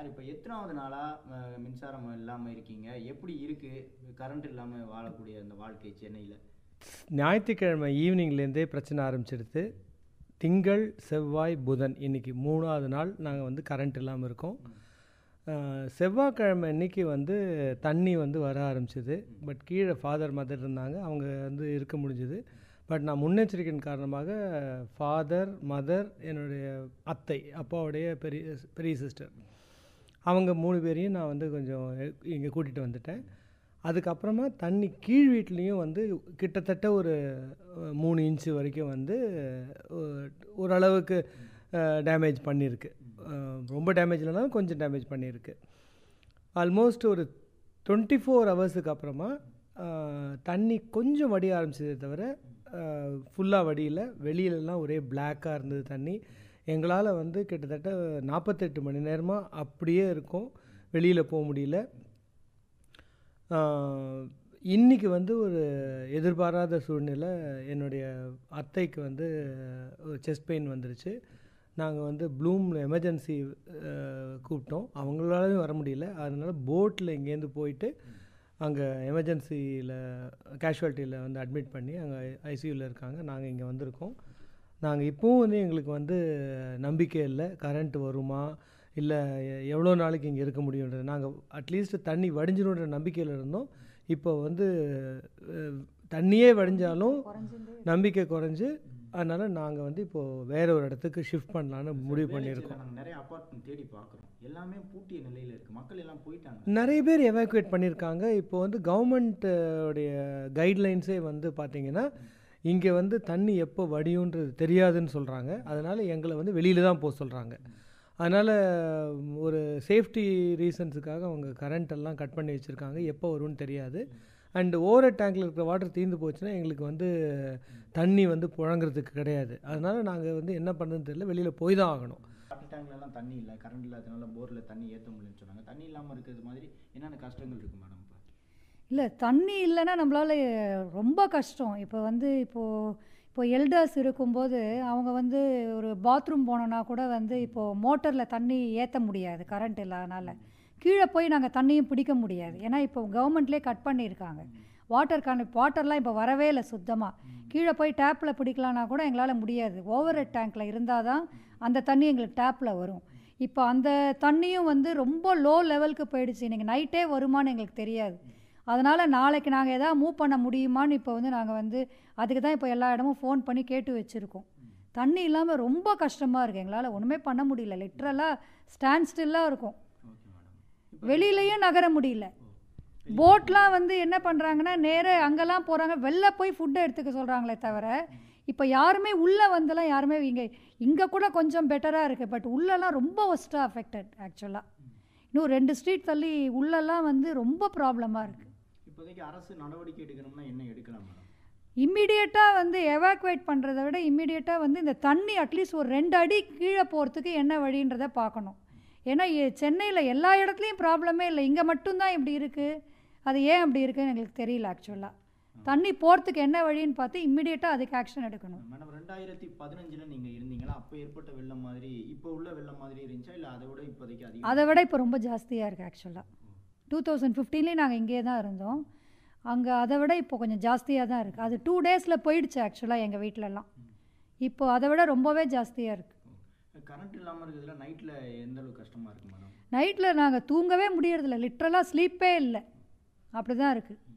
sir இப்போ எத்தனாவது நாளாக மின்சாரம் இல்லாமல் இருக்கீங்க எப்படி இருக்குது கரண்ட் இல்லாமல் வாழக்கூடிய அந்த வாழ்க்கை சென்னையில் ஞாயிற்றுக்கிழமை ஈவினிங்லேருந்தே பிரச்சனை ஆரம்பிச்சிடுது திங்கள் செவ்வாய் புதன் இன்றைக்கி மூணாவது நாள் நாங்கள் வந்து கரண்ட் இல்லாமல் இருக்கோம் செவ்வாய்க்கிழமை இன்றைக்கி வந்து தண்ணி வந்து வர ஆரம்பிச்சிது பட் கீழே ஃபாதர் மதர் இருந்தாங்க அவங்க வந்து இருக்க முடிஞ்சுது பட் நான் முன்னெச்சரிக்கையின் காரணமாக ஃபாதர் மதர் என்னுடைய அத்தை அப்பாவுடைய பெரிய பெரிய சிஸ்டர் அவங்க மூணு பேரையும் நான் வந்து கொஞ்சம் இங்கே கூட்டிகிட்டு வந்துட்டேன் அதுக்கப்புறமா தண்ணி கீழ் வீட்லேயும் வந்து கிட்டத்தட்ட ஒரு மூணு இன்ச்சு வரைக்கும் வந்து ஓரளவுக்கு டேமேஜ் பண்ணியிருக்கு ரொம்ப டேமேஜ் இல்லைனாலும் கொஞ்சம் டேமேஜ் பண்ணியிருக்கு ஆல்மோஸ்ட் ஒரு டுவெண்ட்டி ஃபோர் ஹவர்ஸுக்கு அப்புறமா தண்ணி கொஞ்சம் வடிய ஆரம்பிச்சதே தவிர ஃபுல்லாக வடியில் வெளியிலலாம் ஒரே பிளாக்காக இருந்தது தண்ணி எங்களால் வந்து கிட்டத்தட்ட நாற்பத்தெட்டு மணி நேரமாக அப்படியே இருக்கும் வெளியில் போக முடியல இன்றைக்கி வந்து ஒரு எதிர்பாராத சூழ்நிலை என்னுடைய அத்தைக்கு வந்து ஒரு செஸ்ட் பெயின் வந்துருச்சு நாங்கள் வந்து ப்ளூம் எமர்ஜென்சி கூப்பிட்டோம் அவங்களாலையும் வர முடியல அதனால் போட்டில் இங்கேருந்து போயிட்டு அங்கே எமர்ஜென்சியில் கேஷுவாலிட்டியில் வந்து அட்மிட் பண்ணி அங்கே ஐசியூவில் இருக்காங்க நாங்கள் இங்கே வந்திருக்கோம் நாங்கள் இப்போவும் வந்து எங்களுக்கு வந்து நம்பிக்கை இல்லை கரண்ட் வருமா இல்லை எவ்வளோ நாளைக்கு இங்கே இருக்க முடியுன்றது நாங்கள் அட்லீஸ்ட் தண்ணி வடிஞ்சிடும்ன்ற நம்பிக்கையில் இருந்தோம் இப்போ வந்து தண்ணியே வடிஞ்சாலும் நம்பிக்கை குறைஞ்சு அதனால் நாங்கள் வந்து இப்போது வேற ஒரு இடத்துக்கு ஷிஃப்ட் பண்ணலான்னு முடிவு பண்ணியிருக்கோம் நிறைய அப்பார்ட்மெண்ட் தேடி பார்க்குறோம் எல்லாமே பூட்டிய நிலையில் இருக்குது மக்கள் எல்லாம் போயிட்டாங்க நிறைய பேர் எவாக்குவேட் பண்ணியிருக்காங்க இப்போ வந்து கவர்மெண்ட்டோடைய கைட்லைன்ஸே வந்து பார்த்திங்கன்னா இங்கே வந்து தண்ணி எப்போ வடியுன்றது தெரியாதுன்னு சொல்கிறாங்க அதனால் எங்களை வந்து வெளியில் தான் போக சொல்கிறாங்க அதனால் ஒரு சேஃப்டி ரீசன்ஸுக்காக அவங்க கரண்ட் எல்லாம் கட் பண்ணி வச்சுருக்காங்க எப்போ வரும்னு தெரியாது அண்டு ஓர டேங்கில் இருக்கிற வாட்டர் தீர்ந்து போச்சுன்னா எங்களுக்கு வந்து தண்ணி வந்து புழங்குறதுக்கு கிடையாது அதனால் நாங்கள் வந்து என்ன பண்ணுறதுன்னு தெரியல வெளியில் போய் தான் ஆகணும் வாட்டர் டேங்க்லலாம் தண்ணி இல்லை கரண்ட் இல்லாதனால போரில் தண்ணி ஏற்ற முடியலன்னு சொன்னாங்க தண்ணி இல்லாமல் இருக்கிறது மாதிரி என்னென்ன கஷ்டங்கள் இருக்குது மேடம் இப்போ இல்லை தண்ணி இல்லைன்னா நம்மளால் ரொம்ப கஷ்டம் இப்போ வந்து இப்போது இப்போ எல்டர்ஸ் இருக்கும்போது அவங்க வந்து ஒரு பாத்ரூம் போனோன்னா கூட வந்து இப்போது மோட்டரில் தண்ணி ஏற்ற முடியாது கரண்ட் இல்லாதனால கீழே போய் நாங்கள் தண்ணியும் பிடிக்க முடியாது ஏன்னா இப்போ கவர்மெண்ட்லேயே கட் பண்ணியிருக்காங்க வாட்டர் கன வாட்டர்லாம் இப்போ வரவே இல்லை சுத்தமாக கீழே போய் டேப்பில் பிடிக்கலான்னா கூட எங்களால் முடியாது ஓவர் ஹெட் டேங்க்கில் இருந்தால் தான் அந்த தண்ணி எங்களுக்கு டேப்பில் வரும் இப்போ அந்த தண்ணியும் வந்து ரொம்ப லோ லெவலுக்கு போயிடுச்சு இன்றைக்கி நைட்டே வருமானு எங்களுக்கு தெரியாது அதனால் நாளைக்கு நாங்கள் எதாவது மூவ் பண்ண முடியுமான்னு இப்போ வந்து நாங்கள் வந்து அதுக்கு தான் இப்போ எல்லா இடமும் ஃபோன் பண்ணி கேட்டு வச்சுருக்கோம் தண்ணி இல்லாமல் ரொம்ப கஷ்டமாக இருக்குது எங்களால் ஒன்றுமே பண்ண முடியல லிட்ரலாக ஸ்டாண்ட் ஸ்டில்லாக இருக்கும் வெளியிலையும் நகர முடியல போட்லாம் வந்து என்ன பண்ணுறாங்கன்னா நேர அங்கெல்லாம் போகிறாங்க வெளில போய் ஃபுட்டை எடுத்துக்க சொல்கிறாங்களே தவிர இப்போ யாருமே உள்ளே வந்தெல்லாம் யாருமே இங்கே இங்கே கூட கொஞ்சம் பெட்டராக இருக்குது பட் உள்ளெல்லாம் ரொம்ப ஒஸ்ட்டாக அஃபெக்டட் ஆக்சுவலாக இன்னும் ரெண்டு ஸ்ட்ரீட் தள்ளி உள்ளெல்லாம் வந்து ரொம்ப ப்ராப்ளமாக இருக்குது இப்போதைக்கு அரசு நடவடிக்கை எடுக்கணும்னா என்ன எடுக்கலாம் வந்து எவாக்குவேட் பண்ணுறதை விட இம்மிடியேட்டாக வந்து இந்த தண்ணி அட்லீஸ்ட் ஒரு ரெண்டு அடி கீழே போகிறதுக்கு என்ன வழின்றத பார்க்கணும் ஏன்னா சென்னையில் எல்லா இடத்துலையும் ப்ராப்ளமே இல்லை இங்கே மட்டும்தான் இப்படி இருக்குது அது ஏன் அப்படி இருக்குன்னு எங்களுக்கு தெரியல ஆக்சுவலாக தண்ணி போகிறதுக்கு என்ன வழின்னு பார்த்து இம்மிடியேட்டாக அதுக்கு ஆக்ஷன் எடுக்கணும் மேடம் ரெண்டாயிரத்தி பதினஞ்சில் நீங்கள் இருந்தீங்களா அப்போ ஏற்பட்ட வெள்ளம் மாதிரி இப்போ உள்ள வெள்ளம் மாதிரி இருந்துச்சா இல்லை அதை விட இப்போதைக்கு அதை விட இப்போ ரொம்ப ஜாஸ்தியாக இருக்குது ஆக்சுவலாக டூ தௌசண்ட் ஃபிஃப்டீன்லேயும் நாங்கள் இங்கேயே தான் இருந்தோம் அங்கே அதை விட இப்போ கொஞ்சம் ஜாஸ்தியாக தான் இருக்குது அது டூ டேஸில் போயிடுச்சு ஆக்சுவலாக எங்கள் வீட்டிலலாம் இப்போது அதை விட ரொம்பவே ஜாஸ்தியாக இருக்குது கரண்ட் இல்லாமல் இருக்கிறதுல நைட்டில் எந்த அளவுக்கு கஷ்டமாக இருக்குது மேடம் நைட்டில் நாங்கள் தூங்கவே முடியறதில்ல லிட்ரலாக ஸ்லீப்பே இல்லை அப்படி தான் இருக்குது